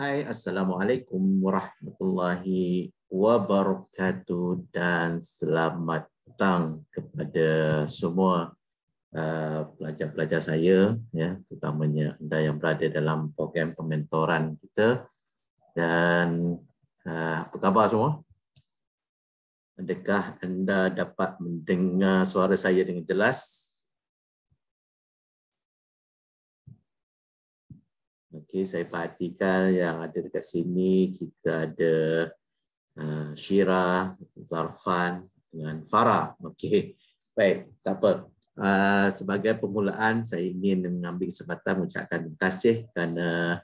Hai, Assalamualaikum warahmatullahi wabarakatuh dan selamat datang kepada semua uh, pelajar-pelajar uh, saya ya, terutamanya anda yang berada dalam program pementoran kita dan uh, apa khabar semua? Adakah anda dapat mendengar suara saya dengan jelas? Okey, saya perhatikan yang ada dekat sini kita ada uh, Shira, Zarfan dengan Farah. Okey, baik, tak apa. Uh, sebagai permulaan, saya ingin mengambil kesempatan mengucapkan terima kasih kerana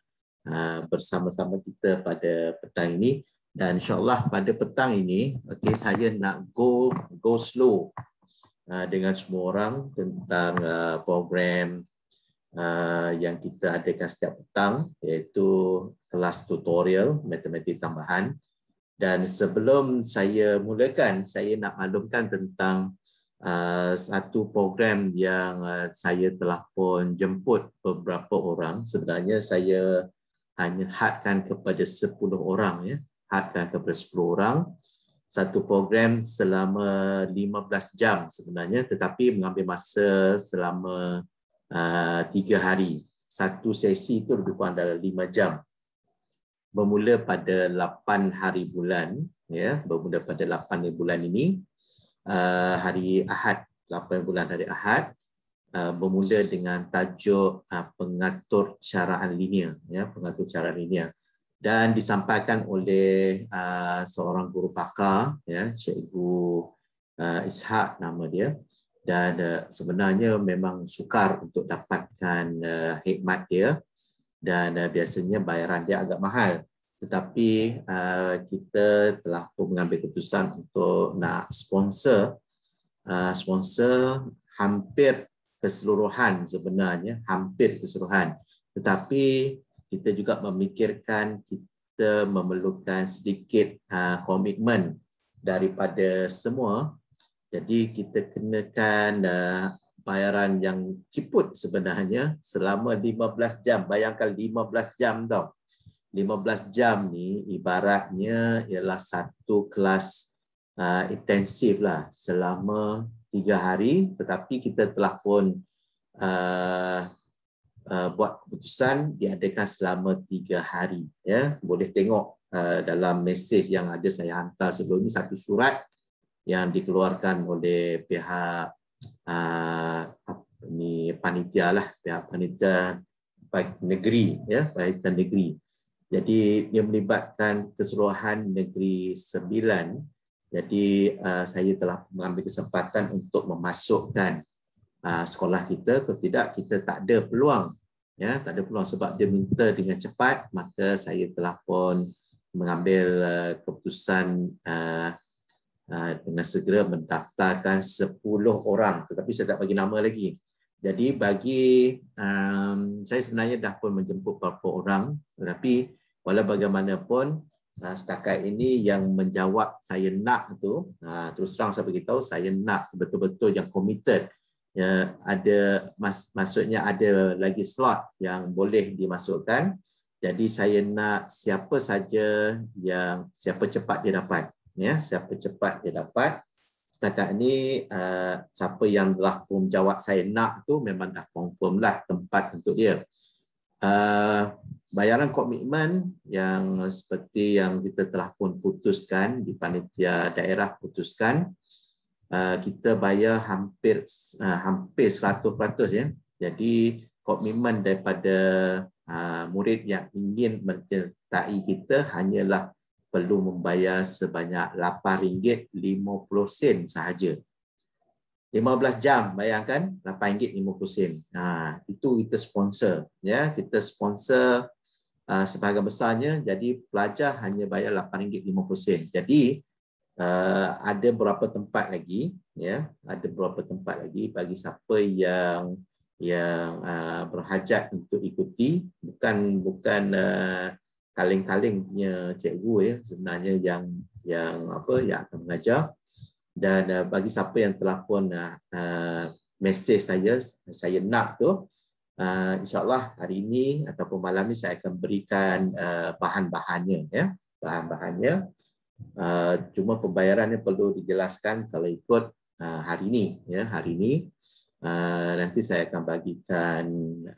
uh, bersama-sama kita pada petang ini. Dan insyaAllah pada petang ini, Okey, saya nak go go slow uh, dengan semua orang tentang uh, program Ah, yang kita adakan setiap petang iaitu kelas tutorial matematik tambahan dan sebelum saya mulakan saya nak maklumkan tentang ah, satu program yang ah, saya telah pun jemput beberapa orang sebenarnya saya hanya hadkan kepada 10 orang ya hadkan kepada 10 orang satu program selama 15 jam sebenarnya tetapi mengambil masa selama Ah, tiga hari. Satu sesi itu lebih kurang dalam lima jam. Bermula pada lapan hari bulan, ya, bermula pada lapan hari bulan ini, uh, hari Ahad, lapan bulan hari Ahad, uh, bermula dengan tajuk uh, pengatur caraan linear, ya, pengatur caraan linear dan disampaikan oleh uh, seorang guru pakar ya cikgu uh, Ishak nama dia dan uh, sebenarnya memang sukar untuk dapatkan uh, khidmat dia dan uh, biasanya bayaran dia agak mahal tetapi uh, kita telah pun mengambil keputusan untuk nak sponsor uh, sponsor hampir keseluruhan sebenarnya hampir keseluruhan tetapi kita juga memikirkan kita memerlukan sedikit uh, komitmen daripada semua jadi kita kenakan uh, bayaran yang ciput sebenarnya selama 15 jam. Bayangkan 15 jam tau. 15 jam ni ibaratnya ialah satu kelas uh, intensif lah selama tiga hari tetapi kita telah pun uh, uh, buat keputusan diadakan selama tiga hari. Ya, Boleh tengok uh, dalam mesej yang ada saya hantar sebelum ini satu surat yang dikeluarkan oleh pihak uh, ah, ini panitia lah pihak panitia baik negeri ya baik dan negeri jadi dia melibatkan keseluruhan negeri sembilan jadi uh, saya telah mengambil kesempatan untuk memasukkan uh, sekolah kita atau tidak kita tak ada peluang ya tak ada peluang sebab dia minta dengan cepat maka saya telah pun mengambil uh, keputusan uh, Ha, dengan segera mendaftarkan 10 orang tetapi saya tak bagi nama lagi. Jadi bagi um, saya sebenarnya dah pun menjemput beberapa orang tetapi wala bagaimanapun uh, setakat ini yang menjawab saya nak tu uh, terus terang saya bagi tahu saya nak betul-betul yang committed ya ada mas, maksudnya ada lagi slot yang boleh dimasukkan. Jadi saya nak siapa saja yang siapa cepat dia dapat ya siapa cepat dia dapat setakat ini uh, eh, siapa yang telah pun jawab saya nak tu memang dah confirm lah tempat untuk dia uh, bayaran komitmen yang seperti yang kita telah pun putuskan di panitia daerah putuskan uh, kita bayar hampir uh, hampir 100% ya jadi komitmen daripada uh, murid yang ingin menyertai kita hanyalah perlu membayar sebanyak RM8.50 sahaja. 15 jam bayangkan RM8.50. Ha, itu kita sponsor. ya Kita sponsor uh, sebahagian besarnya jadi pelajar hanya bayar RM8.50. Jadi uh, ada beberapa tempat lagi. ya Ada beberapa tempat lagi bagi siapa yang yang uh, berhajat untuk ikuti bukan bukan uh, kaleng-kaleng punya cikgu ya sebenarnya yang yang apa yang akan mengajar dan uh, bagi siapa yang telah pun uh, uh, mesej saya saya nak tu uh, insyaallah hari ini ataupun malam ni saya akan berikan uh, bahan-bahannya ya bahan-bahannya uh, cuma pembayarannya perlu dijelaskan kalau ikut uh, hari ini ya hari ini uh, nanti saya akan bagikan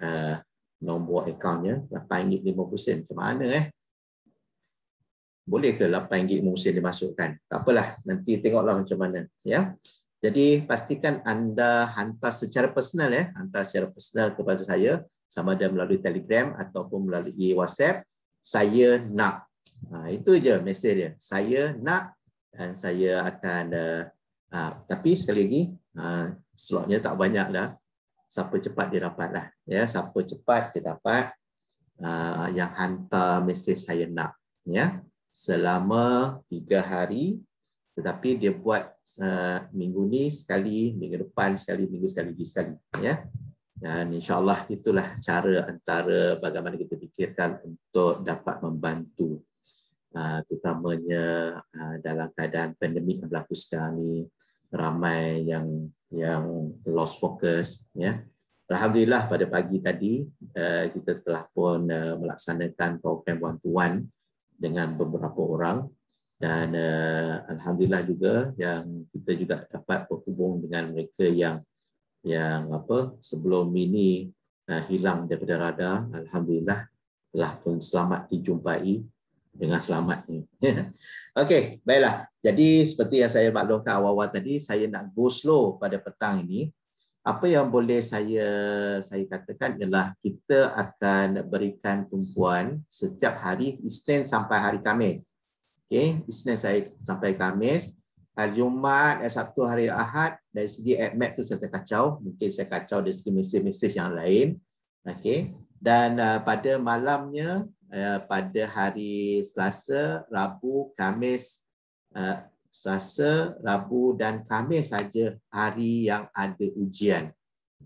uh, nombor akaunnya RM8.50 macam mana eh boleh ke RM8.50 dimasukkan tak apalah nanti tengoklah macam mana ya jadi pastikan anda hantar secara personal ya hantar secara personal kepada saya sama ada melalui Telegram ataupun melalui WhatsApp saya nak ha, itu je mesej dia saya nak dan saya akan uh, uh, tapi sekali lagi uh, slotnya tak banyak dah siapa cepat dia dapat lah. Ya, siapa cepat dia dapat uh, yang hantar mesej saya nak. Ya, selama tiga hari. Tetapi dia buat uh, minggu ni sekali, minggu depan sekali, minggu sekali lagi sekali. Ya. Dan insya Allah itulah cara antara bagaimana kita fikirkan untuk dapat membantu uh, terutamanya uh, dalam keadaan pandemik yang berlaku sekarang ini ramai yang yang lost focus ya. Alhamdulillah pada pagi tadi eh, kita telah pun eh, melaksanakan program one dengan beberapa orang dan eh, alhamdulillah juga yang kita juga dapat berhubung dengan mereka yang yang apa sebelum ini hilang daripada radar alhamdulillah telah pun selamat dijumpai dengan selamat ni. Okey, baiklah. Jadi seperti yang saya maklumkan awal-awal tadi, saya nak go slow pada petang ini. Apa yang boleh saya saya katakan ialah kita akan berikan tumpuan setiap hari Isnin sampai hari Khamis. Okey, Isnin saya sampai Khamis. Hari Jumaat, hari Sabtu, hari Ahad dan segi admin tu saya kacau, Mungkin saya kacau dari segi mesej-mesej yang lain. Okey. Dan uh, pada malamnya Eh, pada hari Selasa, Rabu, Kamis, eh, Selasa, Rabu dan Kamis saja hari yang ada ujian.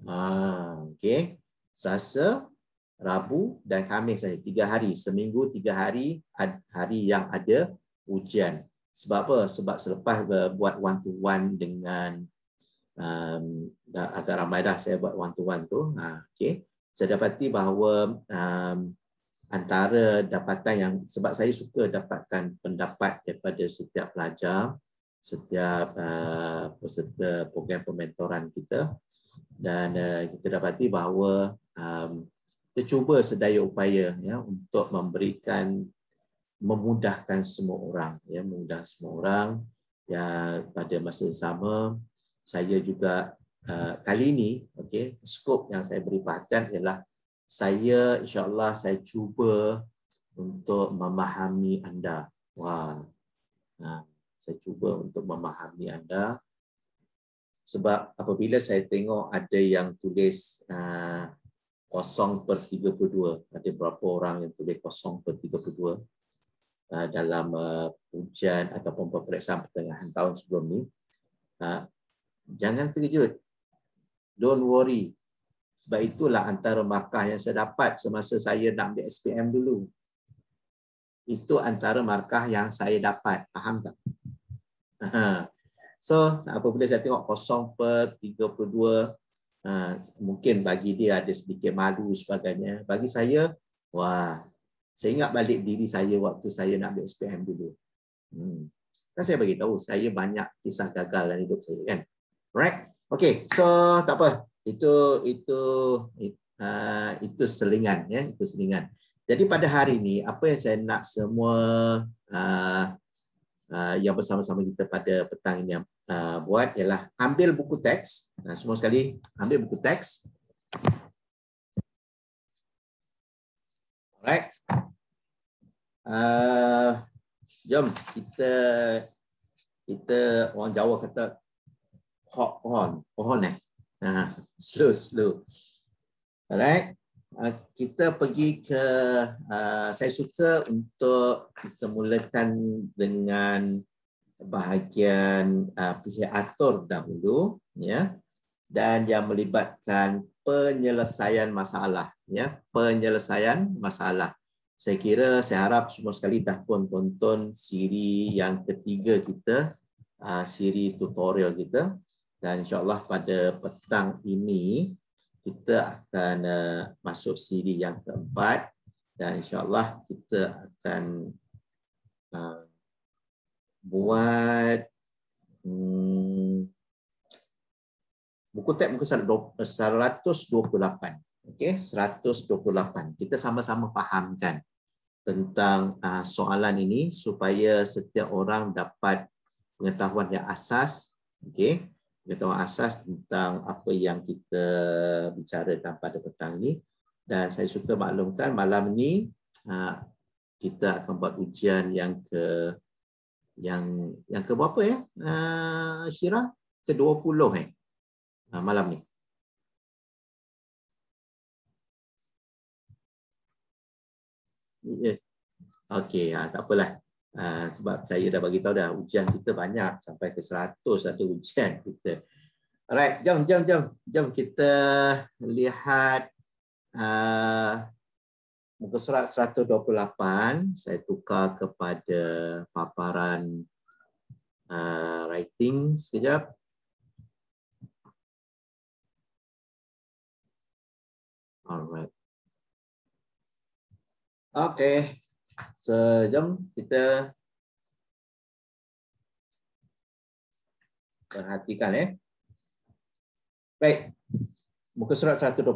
Ha, okay, Selasa, Rabu dan Kamis saja tiga hari seminggu tiga hari hari yang ada ujian. Sebab apa? Sebab selepas eh, buat one to one dengan um, agak ramai dah saya buat one to one tu. Ha, okay, saya dapati bahawa um, antara dapatan yang sebab saya suka dapatkan pendapat daripada setiap pelajar, setiap uh, peserta program pementoran kita dan uh, kita dapati bahawa um, kita cuba sedaya upaya ya untuk memberikan memudahkan semua orang ya memudahkan semua orang ya pada masa yang sama saya juga uh, kali ini okey skop yang saya beri perhatian ialah saya insyaallah saya cuba untuk memahami anda. Wah. Ha, saya cuba untuk memahami anda. Sebab apabila saya tengok ada yang tulis ha, uh, 0/32, ada berapa orang yang tulis kosong 0/32 uh, ha, dalam ha, ujian ataupun peperiksaan pertengahan tahun sebelum ni. jangan terkejut. Don't worry. Sebab itulah antara markah yang saya dapat semasa saya nak ambil SPM dulu. Itu antara markah yang saya dapat. Faham tak? So, apabila saya tengok 0 per 32. Ha, mungkin bagi dia ada sedikit malu sebagainya. Bagi saya, wah, saya ingat balik diri saya waktu saya nak ambil SPM dulu. Hmm. Kan saya bagi tahu saya banyak kisah gagal dalam hidup saya kan. Right? Okay, so tak apa itu itu ha, itu selingan ya itu selingan jadi pada hari ini apa yang saya nak semua uh, uh, yang bersama-sama kita pada petang ini uh, buat ialah ambil buku teks nah, semua sekali ambil buku teks Alright. Uh, jom kita kita orang Jawa kata pohon pohon eh Ha, slow, slow. Alright. Ha, kita pergi ke, ha, saya suka untuk kita mulakan dengan bahagian ha, pihak atur dahulu. ya, Dan yang melibatkan penyelesaian masalah. ya, Penyelesaian masalah. Saya kira, saya harap semua sekali dah pun tonton siri yang ketiga kita, siri tutorial kita dan insyaallah pada petang ini kita akan uh, masuk siri yang keempat dan insyaallah kita akan uh, buat um, buku teks muka 128 eh, okey 128 kita sama-sama fahamkan tentang uh, soalan ini supaya setiap orang dapat pengetahuan yang asas okey kita asas tentang apa yang kita bicara bicarakan pada petang ini. Dan saya suka maklumkan malam ini ha, kita akan buat ujian yang ke yang yang ke berapa ya? Ha, Syirah ke-20 eh. Ha, malam ni. Ya. Okey, tak apalah. Ha, sebab saya dah bagi tahu dah ujian kita banyak sampai ke 100 ada ujian kita. Alright, jom jom jom jom kita lihat uh, muka surat 128 saya tukar kepada paparan uh, writing sekejap. Alright. Okay, So, jom kita perhatikan eh. Baik. Muka surat 128.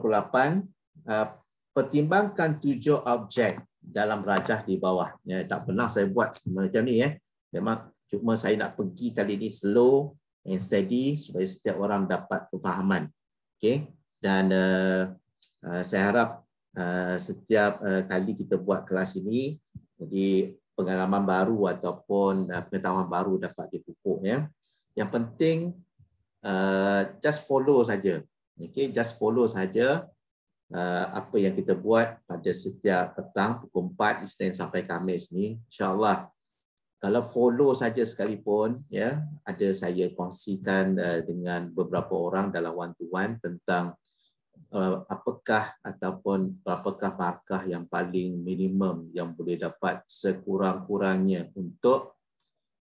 Uh, pertimbangkan tujuh objek dalam rajah di bawah. Ya, tak pernah saya buat macam ni. Eh. Memang cuma saya nak pergi kali ini slow and steady supaya setiap orang dapat pemahaman. Okay. Dan uh, uh, saya harap Eh, setiap eh, kali kita buat kelas ini jadi pengalaman baru ataupun eh, pengetahuan baru dapat dipupuk ya. Yang penting just follow saja. Okay, just follow saja apa yang kita buat pada setiap petang pukul 4 Isnin sampai Khamis ni insyaallah kalau follow saja sekalipun ya ada saya kongsikan dengan beberapa orang dalam one to one tentang Eh, apakah ataupun berapakah markah yang paling minimum yang boleh dapat sekurang-kurangnya untuk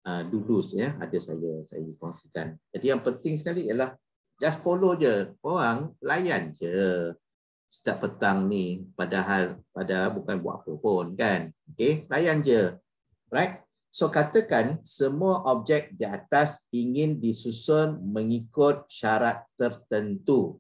uh, eh, lulus ya ada saya saya kongsikan. Jadi yang penting sekali ialah just follow je orang layan je setiap petang ni padahal pada bukan buat apa pun kan okey layan je right So katakan semua objek di atas ingin disusun mengikut syarat tertentu.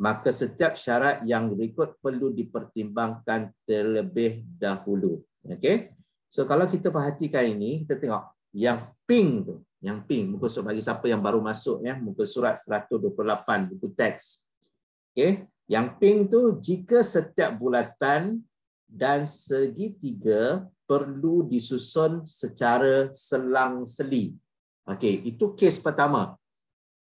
Maka setiap syarat yang berikut perlu dipertimbangkan terlebih dahulu. Okay. So kalau kita perhatikan ini, kita tengok yang pink tu, yang pink muka surat bagi siapa yang baru masuk ya, muka surat 128 buku teks. Okay. yang pink tu jika setiap bulatan dan segitiga perlu disusun secara selang-seli. Okey, itu kes pertama.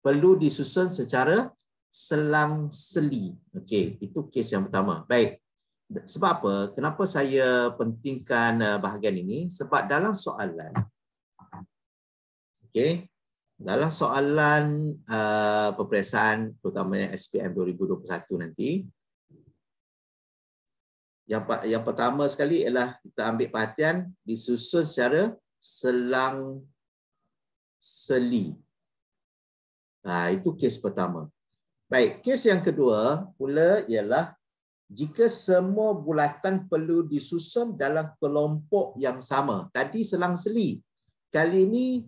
Perlu disusun secara selang-seli. Okey, itu kes yang pertama. Baik. Sebab apa? Kenapa saya pentingkan uh, bahagian ini? Sebab dalam soalan Okey. Dalam soalan uh, peperiksaan terutamanya SPM 2021 nanti, yang, yang pertama sekali ialah kita ambil perhatian disusun secara selang seli. Ha, itu kes pertama. Baik, kes yang kedua pula ialah jika semua bulatan perlu disusun dalam kelompok yang sama. Tadi selang seli. Kali ini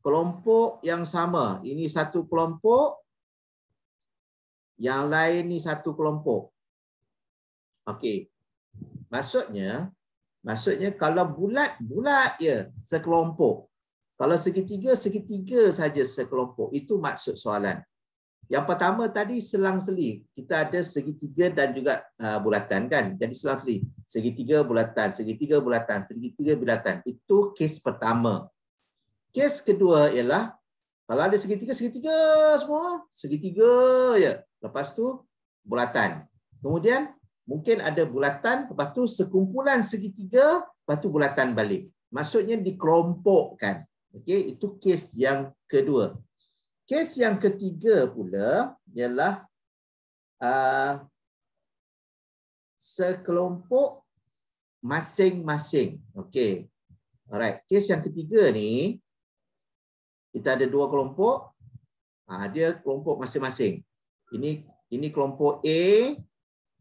kelompok yang sama. Ini satu kelompok. Yang lain ni satu kelompok. Okey, Maksudnya, maksudnya kalau bulat, bulat ya sekelompok. Kalau segitiga, segitiga saja sekelompok. Itu maksud soalan. Yang pertama tadi selang-seli. Kita ada segitiga dan juga uh, bulatan kan. Jadi selang-seli. Segitiga bulatan, segitiga bulatan, segitiga bulatan. Itu kes pertama. Kes kedua ialah kalau ada segitiga, segitiga semua. Segitiga ya. Lepas tu bulatan. Kemudian mungkin ada bulatan lepas tu sekumpulan segitiga lepas tu bulatan balik maksudnya dikelompokkan okey itu kes yang kedua kes yang ketiga pula ialah uh, sekelompok masing-masing okey alright kes yang ketiga ni kita ada dua kelompok uh, dia kelompok masing-masing ini ini kelompok A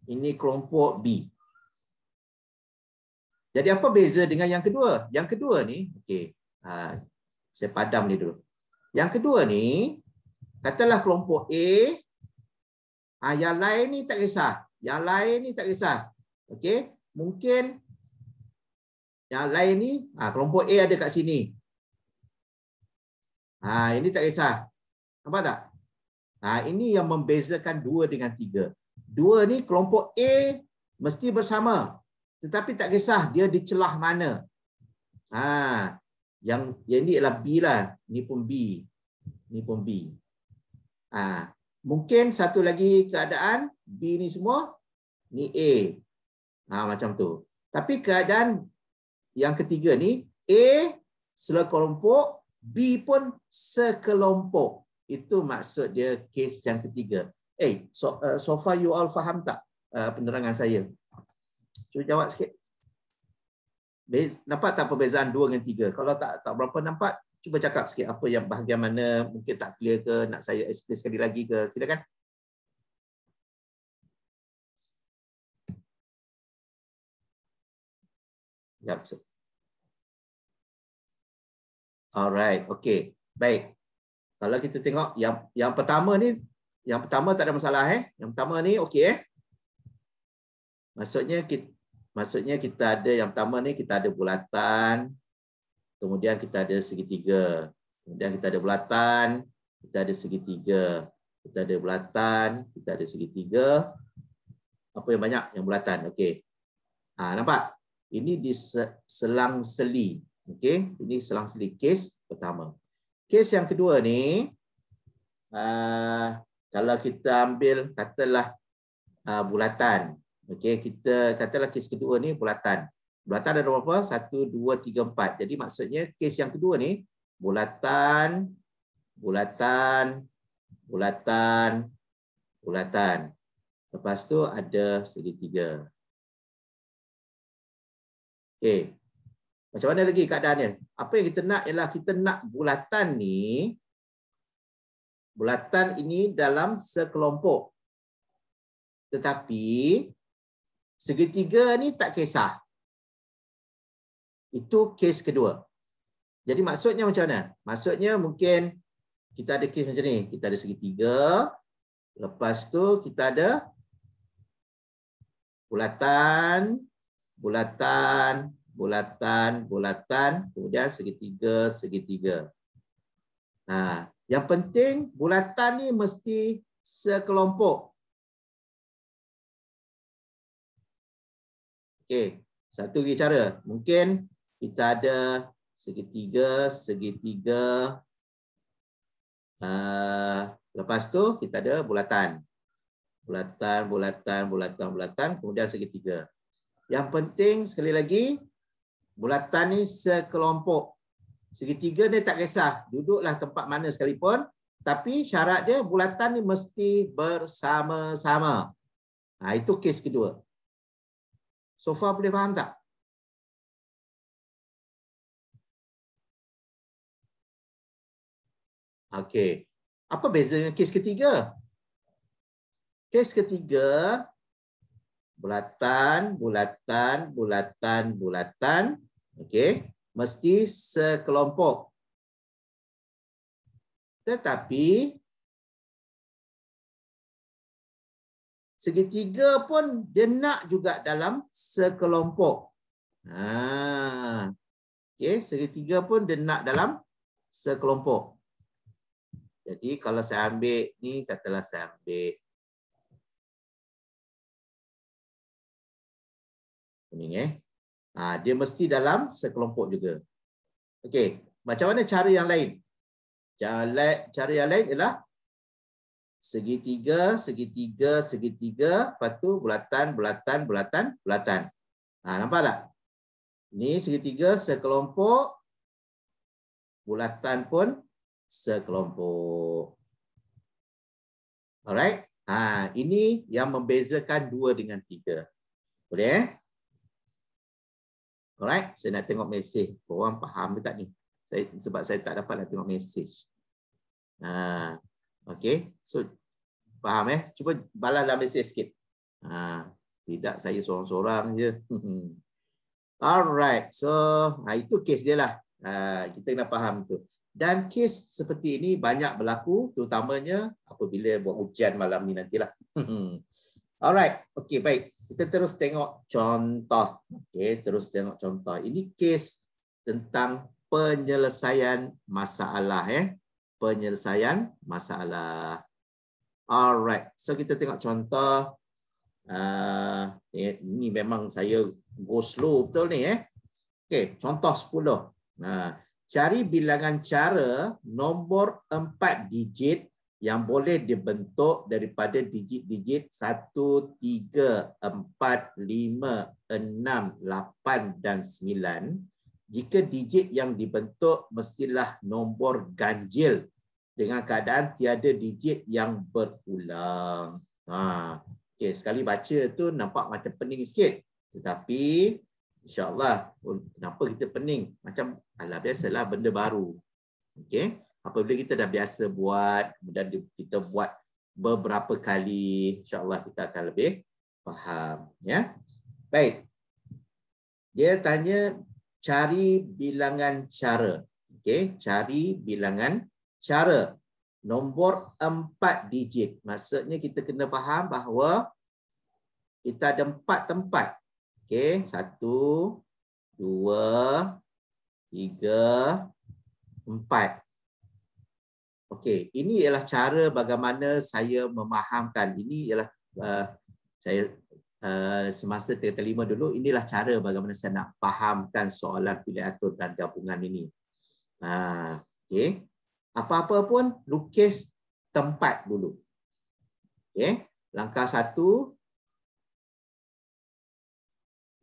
ini kelompok B. Jadi apa beza dengan yang kedua? Yang kedua ni, okey. Ha, saya padam ni dulu. Yang kedua ni, katalah kelompok A, ha, yang lain ni tak kisah. Yang lain ni tak kisah. Okey, mungkin yang lain ni, ha, kelompok A ada kat sini. Ha, ini tak kisah. Nampak tak? Ha, ini yang membezakan dua dengan tiga dua ni kelompok A mesti bersama tetapi tak kisah dia di celah mana ha yang yang ni ialah B lah ni pun B ni pun B ha mungkin satu lagi keadaan B ni semua ni A ha macam tu tapi keadaan yang ketiga ni A sekelompok B pun sekelompok itu maksud dia kes yang ketiga Eh, so, uh, so far you all faham tak uh, penerangan saya? Cuba jawab sikit. Be nampak tak perbezaan dua dengan tiga? Kalau tak tak berapa nampak, cuba cakap sikit apa yang bahagian mana mungkin tak clear ke, nak saya explain sekali lagi ke. Silakan. Ya, yep, Alright, okay. Baik. Kalau kita tengok yang yang pertama ni yang pertama tak ada masalah eh. Yang pertama ni okey eh. Maksudnya kita maksudnya kita ada yang pertama ni kita ada bulatan kemudian kita ada segitiga. Kemudian kita ada bulatan, kita ada segitiga. Kita ada bulatan, kita ada segitiga. Apa yang banyak? Yang bulatan. Okey. Ha, nampak? Ini di selang seli. Okey, ini selang seli kes pertama. Kes yang kedua ni uh, kalau kita ambil katalah uh, bulatan okey kita katalah kes kedua ni bulatan bulatan ada berapa 1 2 3 4 jadi maksudnya kes yang kedua ni bulatan bulatan bulatan bulatan lepas tu ada segitiga okey macam mana lagi keadaannya apa yang kita nak ialah kita nak bulatan ni bulatan ini dalam sekelompok. Tetapi segitiga ni tak kisah. Itu kes kedua. Jadi maksudnya macam mana? Maksudnya mungkin kita ada kes macam ni, kita ada segitiga, lepas tu kita ada bulatan, bulatan, bulatan, bulatan, kemudian segitiga, segitiga. Nah, yang penting bulatan ni mesti sekelompok. Okey, satu lagi cara. Mungkin kita ada segitiga, segitiga. Uh, lepas tu kita ada bulatan. Bulatan, bulatan, bulatan, bulatan. Kemudian segitiga. Yang penting sekali lagi, bulatan ni sekelompok. Segitiga dia tak kisah. Duduklah tempat mana sekalipun. Tapi syarat dia bulatan ni mesti bersama-sama. Ha, itu kes kedua. So far boleh faham tak? Okey. Apa beza dengan kes ketiga? Kes ketiga, bulatan, bulatan, bulatan, bulatan. Okey mesti sekelompok. Tetapi segitiga pun dia nak juga dalam sekelompok. Ha. Okey, segitiga pun dia nak dalam sekelompok. Jadi kalau saya ambil ni katalah saya ambil ini. eh. Ha, dia mesti dalam sekelompok juga. Okey, macam mana cara yang lain? Cara yang lain ialah segitiga, segitiga, segitiga, lepas tu bulatan, bulatan, bulatan, bulatan. Ha, nampak tak? Ini segitiga sekelompok, bulatan pun sekelompok. Alright? Ha, ini yang membezakan dua dengan tiga. Boleh? Eh? Alright, saya nak tengok mesej. Korang faham ke tak ni? sebab saya tak dapat nak tengok mesej. Ha, ah, okay, so faham eh? Cuba balas dalam mesej sikit. Ha, tidak, saya seorang-seorang je. Alright, so ha, itu kes dia lah. Ha, kita kena faham tu. Dan kes seperti ini banyak berlaku, terutamanya apabila buat hujan malam ni nantilah. Alright, okay baik. Kita terus tengok contoh. okay terus tengok contoh. Ini kes tentang penyelesaian masalah eh. Penyelesaian masalah. Alright, so kita tengok contoh. Uh, ah, ini eh, memang saya go slow betul ni eh. okay contoh 10. Nah, cari bilangan cara nombor 4 digit yang boleh dibentuk daripada digit-digit 1, 3, 4, 5, 6, 8 dan 9. Jika digit yang dibentuk mestilah nombor ganjil dengan keadaan tiada digit yang berulang. Ha. Okay, sekali baca tu nampak macam pening sikit. Tetapi insyaAllah kenapa kita pening? Macam ala biasalah benda baru. Okay apabila kita dah biasa buat kemudian kita buat beberapa kali insyaallah kita akan lebih faham ya baik dia tanya cari bilangan cara okey cari bilangan cara nombor 4 digit maksudnya kita kena faham bahawa kita ada empat tempat okey satu dua tiga empat Okey, ini ialah cara bagaimana saya memahamkan. Ini ialah uh, saya uh, semasa tiga lima dulu. Inilah cara bagaimana saya nak fahamkan soalan pilihan atau dan gabungan ini. Uh, Okey, apa-apa pun lukis tempat dulu. Okey, langkah satu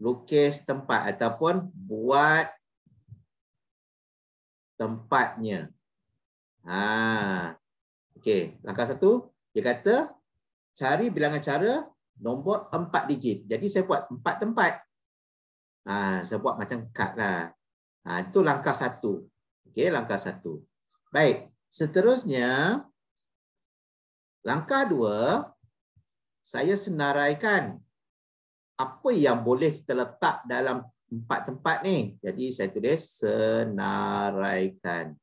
lukis tempat ataupun buat tempatnya. Ha. Okey, langkah satu dia kata cari bilangan cara nombor empat digit. Jadi saya buat empat tempat. Ha, saya buat macam kad lah. Ha, itu langkah satu. Okey, langkah satu. Baik, seterusnya langkah dua saya senaraikan apa yang boleh kita letak dalam empat tempat ni. Jadi saya tulis senaraikan.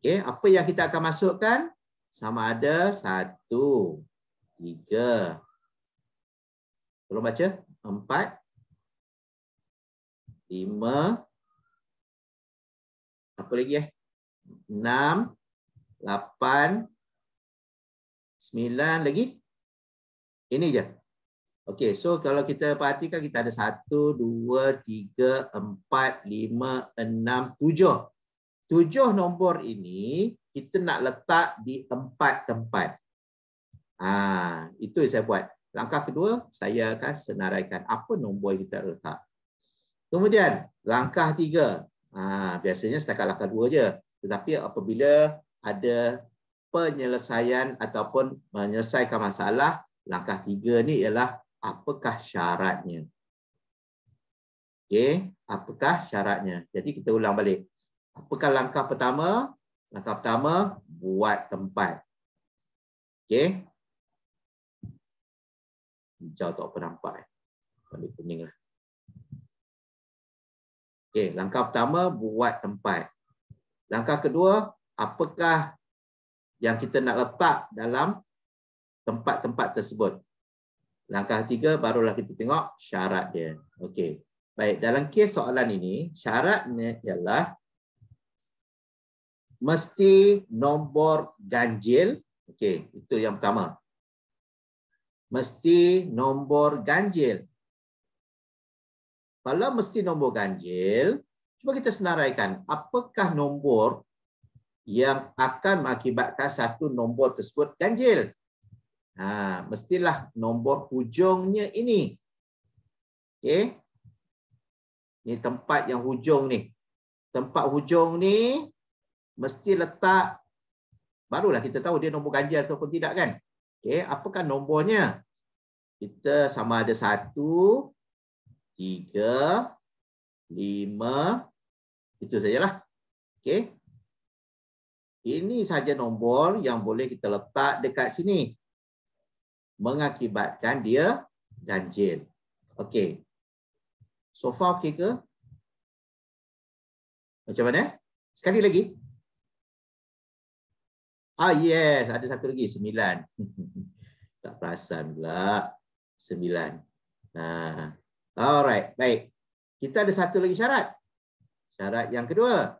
Okey, apa yang kita akan masukkan? Sama ada satu, tiga. Tolong baca. Empat. Lima. Apa lagi eh? Enam. Lapan. Sembilan lagi. Ini je. Okey, so kalau kita perhatikan kita ada satu, dua, tiga, empat, lima, enam, tujuh tujuh nombor ini kita nak letak di empat tempat. Ah, ha, itu yang saya buat. Langkah kedua, saya akan senaraikan apa nombor kita letak. Kemudian, langkah tiga. Ah, biasanya setakat langkah dua je. Tetapi apabila ada penyelesaian ataupun menyelesaikan masalah, langkah tiga ni ialah apakah syaratnya. Okay, apakah syaratnya? Jadi kita ulang balik apakah langkah pertama? Langkah pertama buat tempat. Okey. Hijau tak pernah nampak eh. Tapi kuning lah. Okey, langkah pertama buat tempat. Langkah kedua, apakah yang kita nak letak dalam tempat-tempat tersebut. Langkah tiga, barulah kita tengok syarat dia. Okey. Baik, dalam kes soalan ini, syaratnya ialah mesti nombor ganjil. Okey, itu yang pertama. Mesti nombor ganjil. Kalau mesti nombor ganjil, cuba kita senaraikan apakah nombor yang akan mengakibatkan satu nombor tersebut ganjil. Ha, mestilah nombor hujungnya ini. Okey. Ini tempat yang hujung ni. Tempat hujung ni mesti letak barulah kita tahu dia nombor ganjil ataupun tidak kan okey apakah nombornya kita sama ada 1 3 5 itu sajalah okey ini saja nombor yang boleh kita letak dekat sini mengakibatkan dia ganjil okey so far okey ke macam mana sekali lagi Ah yes, ada satu lagi sembilan. tak perasan pula. Sembilan. Ha. Alright, baik. Kita ada satu lagi syarat. Syarat yang kedua.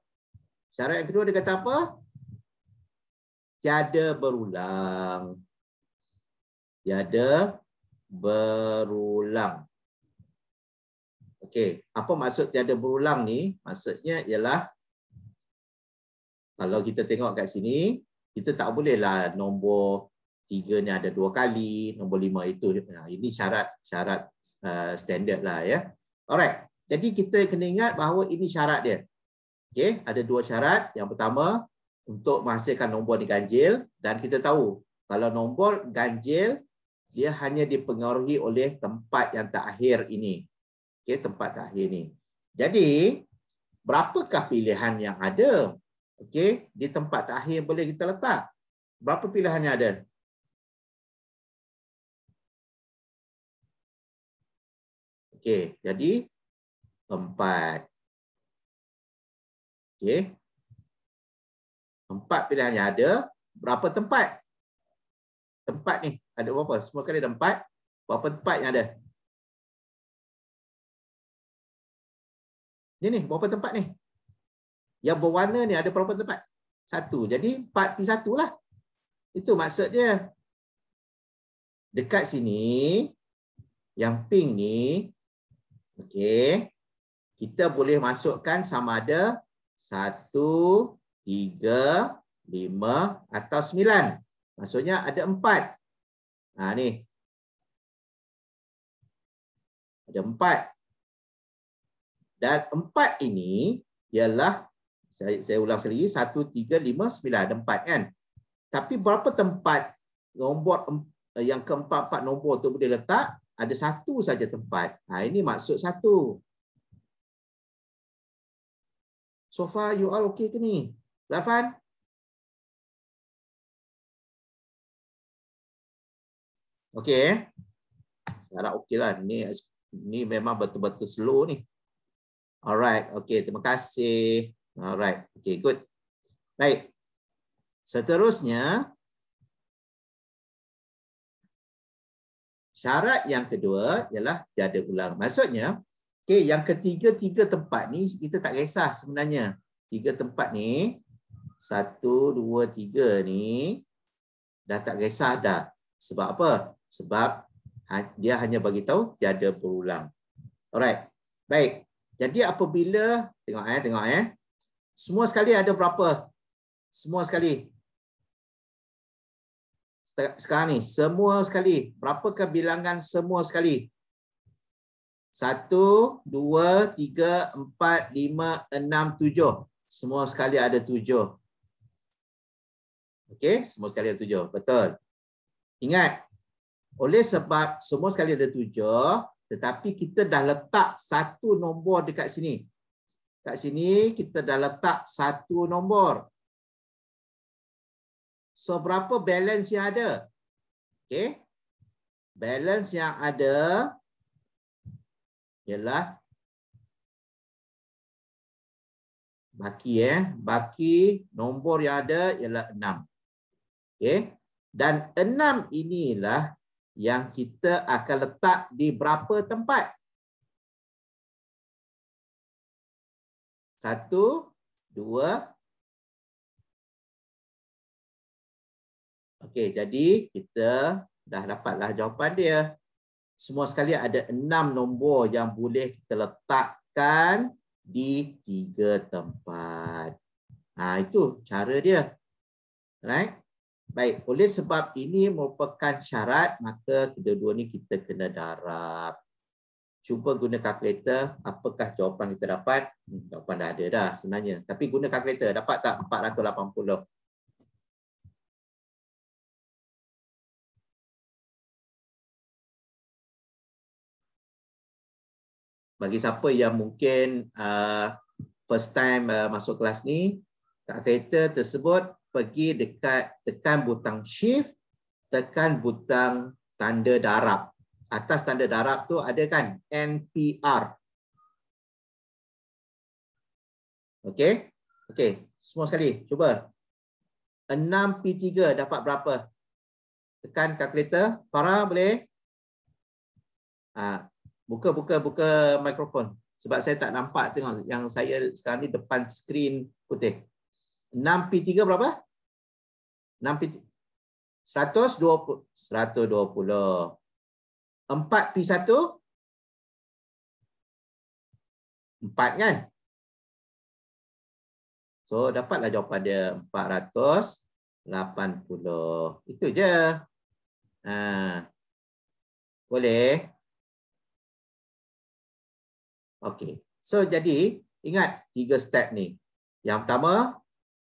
Syarat yang kedua dia kata apa? Tiada berulang. Tiada berulang. Okey, apa maksud tiada berulang ni? Maksudnya ialah kalau kita tengok kat sini, kita tak bolehlah nombor tiga ni ada dua kali, nombor lima itu. Ini syarat syarat uh, standard lah ya. Alright, jadi kita kena ingat bahawa ini syarat dia. Okay, ada dua syarat. Yang pertama, untuk menghasilkan nombor ni ganjil. Dan kita tahu, kalau nombor ganjil, dia hanya dipengaruhi oleh tempat yang terakhir ini. Okay, tempat terakhir ini. Jadi, berapakah pilihan yang ada? Okey, di tempat terakhir boleh kita letak. Berapa pilihannya ada? Okey, jadi tempat, Okey. Empat pilihannya ada. Berapa tempat? Tempat ni ada berapa? Semua kali ada empat. Berapa tempat yang ada? Ini ni, berapa tempat ni? Yang berwarna ni ada berapa tempat? Satu. Jadi 4P1 lah. Itu maksud dia. Dekat sini, yang pink ni, okay, kita boleh masukkan sama ada 1, 3, 5 atau 9. Maksudnya ada 4. Ha, ni. Ada 4. Dan 4 ini ialah saya, saya ulang sekali, 1, 3, 5, 9, ada empat kan. Tapi berapa tempat nombor eh, yang keempat-empat nombor tu boleh letak, ada satu saja tempat. Ha, ini maksud satu. So far you all okay ke ni? Zafan? Okay. Eh? Sekarang okay lah. Ni, ni memang betul-betul slow ni. Alright. Okay. Terima kasih. Alright, okay, good. Baik. Seterusnya, syarat yang kedua ialah tiada ulang. Maksudnya, okay, yang ketiga-tiga tempat ni kita tak kisah sebenarnya. Tiga tempat ni, satu, dua, tiga ni dah tak kisah dah. Sebab apa? Sebab ha-, dia hanya bagi tahu tiada berulang. Alright. Baik. Jadi apabila tengok eh, tengok eh. Semua sekali ada berapa? Semua sekali. Sekarang ni, semua sekali. Berapakah bilangan semua sekali? Satu, dua, tiga, empat, lima, enam, tujuh. Semua sekali ada tujuh. Okey, semua sekali ada tujuh. Betul. Ingat, oleh sebab semua sekali ada tujuh, tetapi kita dah letak satu nombor dekat sini. Kat sini kita dah letak satu nombor. So berapa balance yang ada? Okey. Balance yang ada ialah baki eh, baki nombor yang ada ialah 6. Okey. Dan 6 inilah yang kita akan letak di berapa tempat? Satu, dua. Okey, jadi kita dah dapatlah jawapan dia. Semua sekali ada enam nombor yang boleh kita letakkan di tiga tempat. Ha, itu cara dia. Right? Baik, oleh sebab ini merupakan syarat, maka kedua-dua ni kita kena darab cuba guna kalkulator apakah jawapan kita dapat hmm, jawapan dah ada dah sebenarnya tapi guna kalkulator dapat tak 480 bagi siapa yang mungkin uh, first time uh, masuk kelas ni kalkulator tersebut pergi dekat tekan butang shift tekan butang tanda darab atas tanda darab tu ada kan NPR. Okey. Okey, semua sekali cuba. 6P3 dapat berapa? Tekan kalkulator. para boleh? Ah, buka buka buka mikrofon sebab saya tak nampak tengok yang saya sekarang ni depan skrin putih. 6P3 berapa? 6P 120 120. 4 P1 4 kan So dapatlah jawapan dia 480 Itu je ha. Boleh Okay So jadi ingat tiga step ni Yang pertama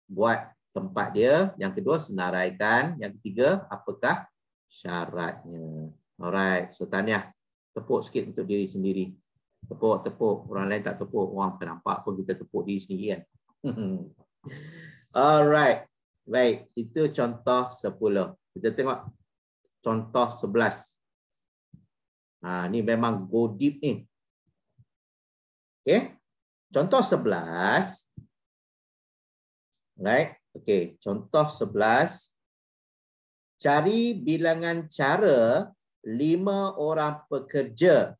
Buat tempat dia Yang kedua senaraikan Yang ketiga apakah syaratnya Alright, so tanya. Tepuk sikit untuk diri sendiri. Tepuk, tepuk. Orang lain tak tepuk. Orang tak nampak pun kita tepuk diri sendiri kan. Alright. Baik, itu contoh 10. Kita tengok contoh 11. Ah, ha, ni memang go deep ni. Okay. Contoh sebelas. Alright. Okay, contoh sebelas. Cari bilangan cara lima orang pekerja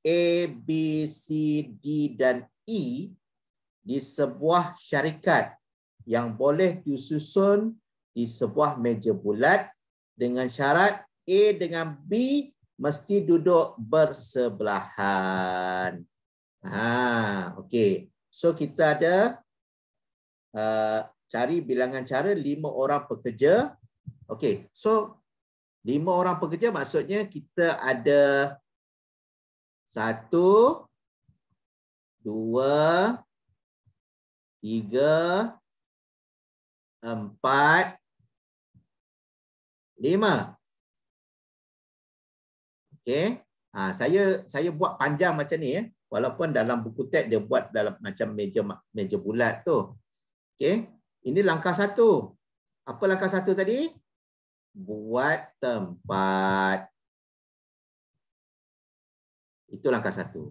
A, B, C, D dan E di sebuah syarikat yang boleh disusun di sebuah meja bulat dengan syarat A dengan B mesti duduk bersebelahan. Ha, okey. So kita ada uh, cari bilangan cara lima orang pekerja. Okey. So Lima orang pekerja maksudnya kita ada satu, dua, tiga, empat, lima. Okay, Ha, saya saya buat panjang macam ni. Eh. Walaupun dalam buku teks dia buat dalam macam meja meja bulat tu. Okay, Ini langkah satu. Apa langkah satu tadi? buat tempat. Itu langkah satu.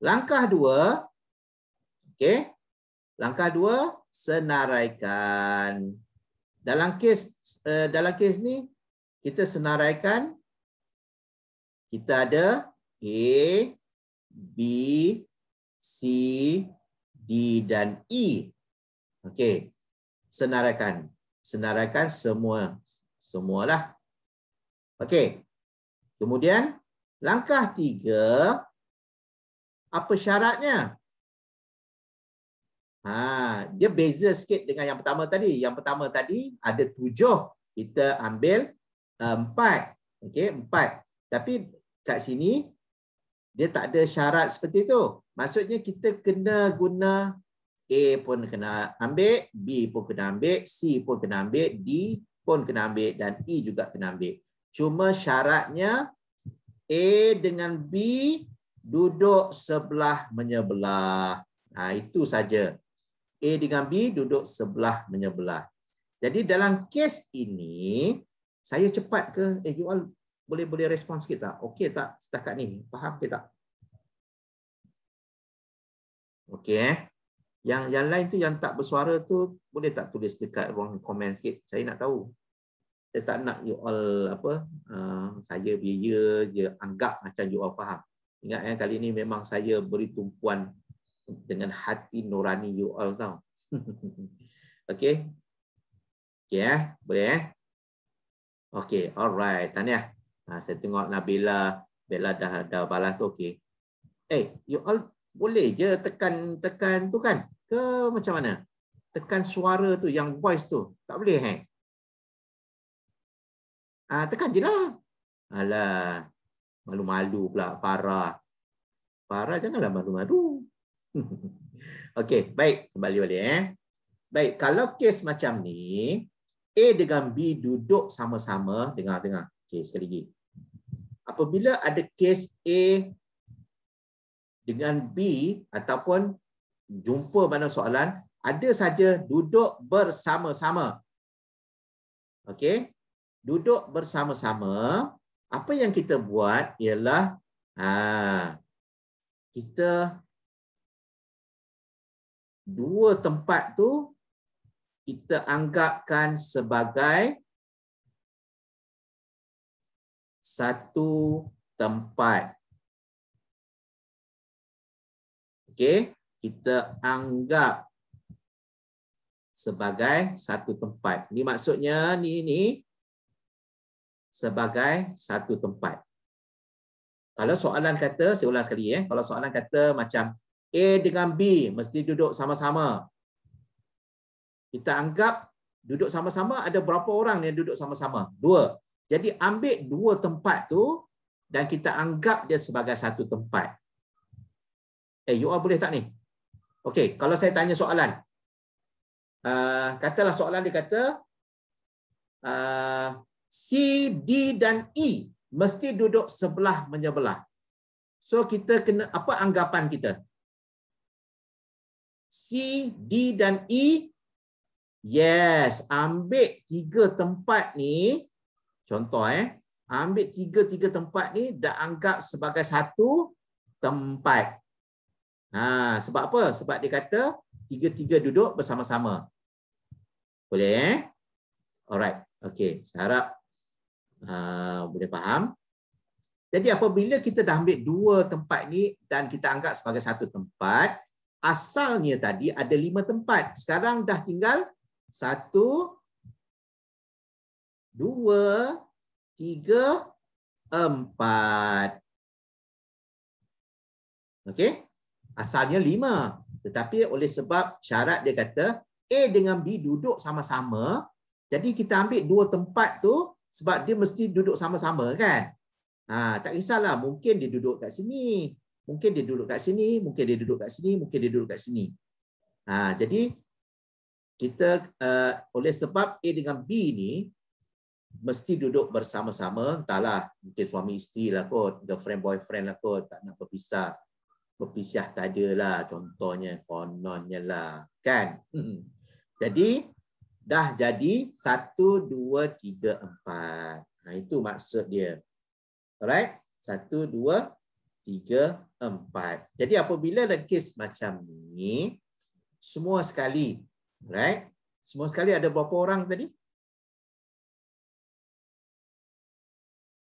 Langkah dua, okay. langkah dua, senaraikan. Dalam kes, uh, dalam kes ni, kita senaraikan, kita ada A, B, C, D dan E. okay, senaraikan. Senaraikan semua semualah. Okey. Kemudian langkah tiga, apa syaratnya? Ha, dia beza sikit dengan yang pertama tadi. Yang pertama tadi ada tujuh. Kita ambil eh, empat. Okey, empat. Tapi kat sini, dia tak ada syarat seperti itu. Maksudnya kita kena guna A pun kena ambil, B pun kena ambil, C pun kena ambil, D, pun kena ambil dan E juga kena ambil. Cuma syaratnya A dengan B duduk sebelah menyebelah. Ha, itu saja. A dengan B duduk sebelah menyebelah. Jadi dalam kes ini, saya cepat ke? Eh, you all boleh-boleh respon sikit tak? Okey tak setakat ni? Faham ke tak? Okey. Eh. Yang yang lain tu yang tak bersuara tu boleh tak tulis dekat ruang komen sikit? Saya nak tahu. Saya tak nak you all apa uh, saya biaya je anggap macam you all faham. Ingat ya kali ni memang saya beri tumpuan dengan hati nurani you all tau. Okey. Okey eh? boleh eh. Okey, alright. Tanya. Ha, saya tengok Nabila, lah Bella dah dah balas tu okey. Eh, hey, you all boleh je tekan tekan tu kan? Ke macam mana? Tekan suara tu yang voice tu. Tak boleh eh? Ha, tekan je lah. Alah, malu-malu pula parah, parah janganlah malu-malu. Okey, baik. Kembali balik. Eh. Baik, kalau kes macam ni, A dengan B duduk sama-sama. Dengar-dengar. Okey, sekali lagi. Apabila ada kes A dengan B ataupun jumpa mana soalan, ada saja duduk bersama-sama. Okey, duduk bersama-sama, apa yang kita buat ialah ha, kita dua tempat tu kita anggapkan sebagai satu tempat. Okey, kita anggap sebagai satu tempat. Ini maksudnya ni ni sebagai satu tempat. Kalau soalan kata, saya ulang sekali. Eh. Kalau soalan kata macam A dengan B mesti duduk sama-sama. Kita anggap duduk sama-sama ada berapa orang yang duduk sama-sama? Dua. Jadi ambil dua tempat tu dan kita anggap dia sebagai satu tempat. Eh, you all boleh tak ni? Okey, kalau saya tanya soalan. Uh, katalah soalan dia kata, uh, C, D dan E mesti duduk sebelah menyebelah. So kita kena apa anggapan kita? C, D dan E. Yes, ambil tiga tempat ni. Contoh eh, ambil tiga-tiga tempat ni dah anggap sebagai satu tempat. Ha, sebab apa? Sebab dia kata tiga-tiga duduk bersama-sama. Boleh eh? Alright. Okay, saya harap Ah, boleh faham. Jadi apabila kita dah ambil dua tempat ni dan kita anggap sebagai satu tempat, asalnya tadi ada lima tempat. Sekarang dah tinggal satu, dua, tiga, empat. Okay, Asalnya lima. Tetapi oleh sebab syarat dia kata A dengan B duduk sama-sama. Jadi kita ambil dua tempat tu sebab dia mesti duduk sama-sama kan ha, tak kisahlah mungkin dia duduk kat sini mungkin dia duduk kat sini mungkin dia duduk kat sini mungkin dia duduk kat sini ha, jadi kita uh, oleh sebab A dengan B ni mesti duduk bersama-sama entahlah mungkin suami isteri lah kot girlfriend boyfriend lah kot tak nak berpisah berpisah tak ada lah contohnya kononnya lah kan hmm. jadi dah jadi 1 2 3 4. Nah itu maksud dia. Alright? 1 2 3 4. Jadi apabila ada kes macam ni semua sekali, right? Semua sekali ada berapa orang tadi?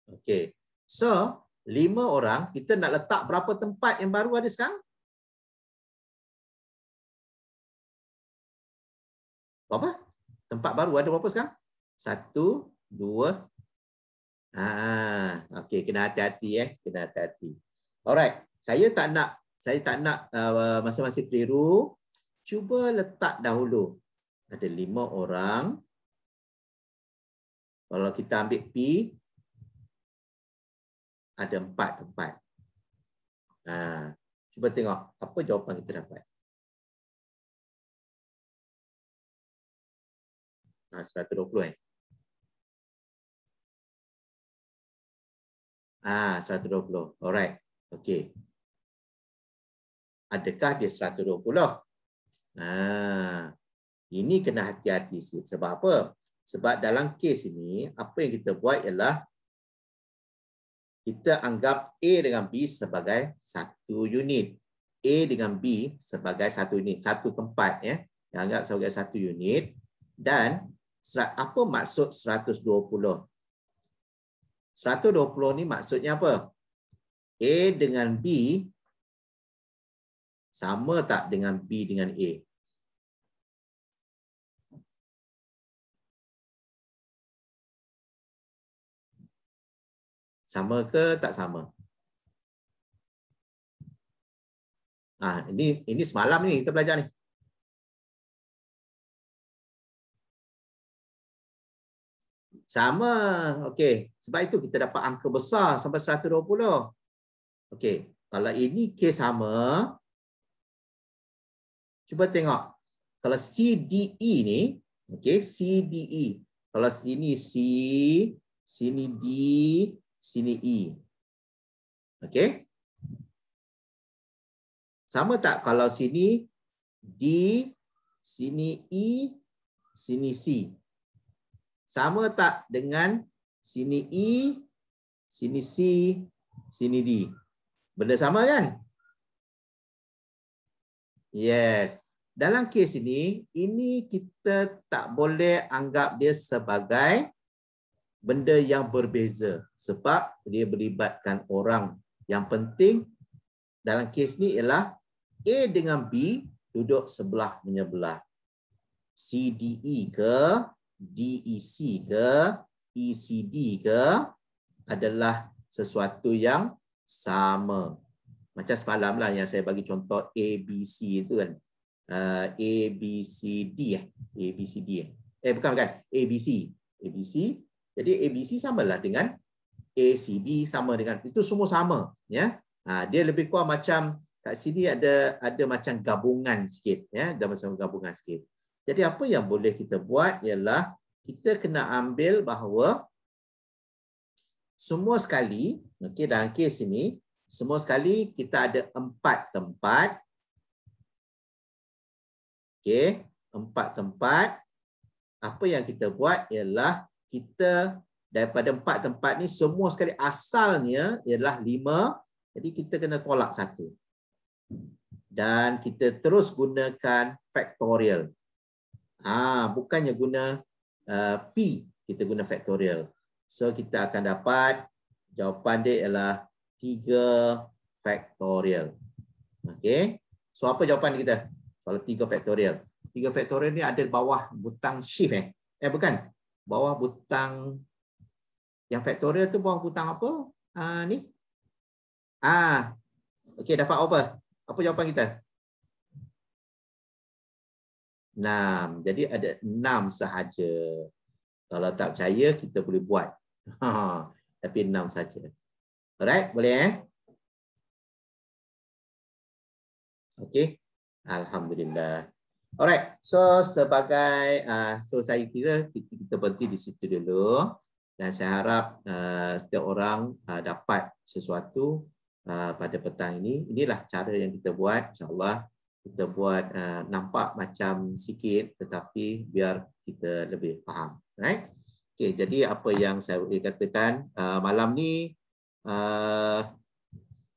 Okay. So, 5 orang kita nak letak berapa tempat yang baru ada sekarang? Berapa? tempat baru ada berapa sekarang? Satu, dua. Ah, ha, okay, kena hati-hati eh, kena hati-hati. Alright, saya tak nak saya tak nak uh, masa-masa keliru. Cuba letak dahulu. Ada lima orang. Kalau kita ambil P, ada empat tempat. Ah, cuba tengok apa jawapan kita dapat. Ha, 120 eh. Ah, ha, 120. Alright. Okay. Adakah dia 120? Ah, ha. ini kena hati-hati sikit. Sebab apa? Sebab dalam kes ini, apa yang kita buat ialah kita anggap A dengan B sebagai satu unit. A dengan B sebagai satu unit. Satu tempat. Ya. Kita anggap sebagai satu unit. Dan apa maksud 120? 120 ni maksudnya apa? A dengan B sama tak dengan B dengan A? Sama ke tak sama? Ah ini ini semalam ni kita belajar ni. Sama. Okey. Sebab itu kita dapat angka besar sampai 120. Okey. Kalau ini K sama. Cuba tengok. Kalau CDE ni. Okey. CDE. Kalau sini C. Sini D. Sini E. Okey. Sama tak kalau sini D. Sini E. Sini C sama tak dengan sini E, sini C, sini D? Benda sama kan? Yes. Dalam kes ini, ini kita tak boleh anggap dia sebagai benda yang berbeza sebab dia melibatkan orang. Yang penting dalam kes ni ialah A dengan B duduk sebelah menyebelah. C, D, E ke DEC ke ECD ke adalah sesuatu yang sama. Macam semalam lah yang saya bagi contoh ABC itu kan. Uh, ABCD eh. Ya. ABCD eh. Ya. Eh bukan bukan. ABC. ABC. Jadi ABC sama lah dengan ACD sama dengan. Itu semua sama. ya. Uh, dia lebih kurang macam kat sini ada ada macam gabungan sikit. Ya. Ada macam gabungan sikit. Jadi apa yang boleh kita buat ialah kita kena ambil bahawa semua sekali, okay, dalam kes ini, semua sekali kita ada empat tempat. okay, empat tempat. Apa yang kita buat ialah kita daripada empat tempat ni semua sekali asalnya ialah lima. Jadi kita kena tolak satu. Dan kita terus gunakan factorial. Ah, bukannya guna uh, P, kita guna factorial. So kita akan dapat jawapan dia ialah 3 factorial. Okey. So apa jawapan kita? Kalau 3 factorial. 3 factorial ni ada bawah butang shift eh. Eh bukan. Bawah butang yang factorial tu bawah butang apa? Ah uh, ni. Ah. Okey dapat apa? Apa jawapan kita? enam. Jadi ada enam sahaja. Kalau tak percaya, kita boleh buat. Ha. Tapi enam sahaja. Alright, boleh eh? Okay. Alhamdulillah. Alright, so sebagai, uh, so saya kira kita, kita berhenti di situ dulu. Dan saya harap uh, setiap orang uh, dapat sesuatu uh, pada petang ini. Inilah cara yang kita buat. InsyaAllah kita buat uh, nampak macam sikit tetapi biar kita lebih faham right okey jadi apa yang saya boleh katakan uh, malam ni uh,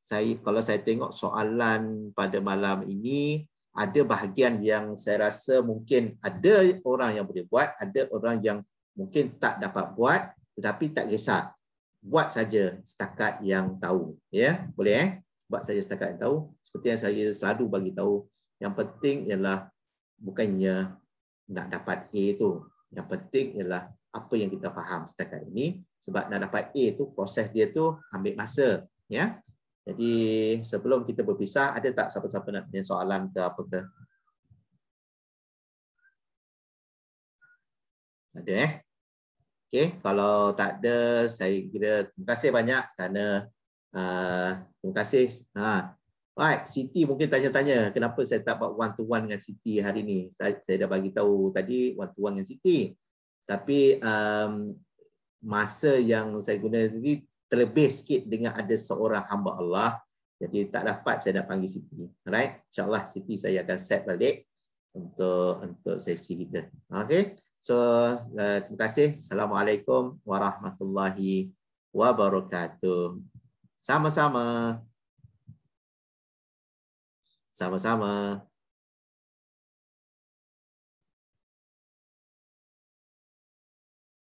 saya kalau saya tengok soalan pada malam ini ada bahagian yang saya rasa mungkin ada orang yang boleh buat ada orang yang mungkin tak dapat buat tetapi tak kisah buat saja setakat yang tahu ya boleh eh buat saja setakat yang tahu seperti yang saya selalu bagi tahu yang penting ialah bukannya nak dapat A tu. Yang penting ialah apa yang kita faham setakat ini sebab nak dapat A tu proses dia tu ambil masa, ya. Jadi sebelum kita berpisah ada tak siapa-siapa nak tanya soalan ke apa ke? Ada eh? Okey, kalau tak ada saya kira terima kasih banyak kerana uh, terima kasih. Ha, Baik, Siti mungkin tanya-tanya kenapa saya tak buat one to one dengan Siti hari ini. Saya, saya dah bagi tahu tadi one to one dengan Siti. Tapi um, masa yang saya guna ini terlebih sikit dengan ada seorang hamba Allah. Jadi tak dapat saya nak panggil Siti. Alright, insyaAllah Siti saya akan set balik untuk untuk sesi kita. Okay, so uh, terima kasih. Assalamualaikum warahmatullahi wabarakatuh. Sama-sama. Sama-sama.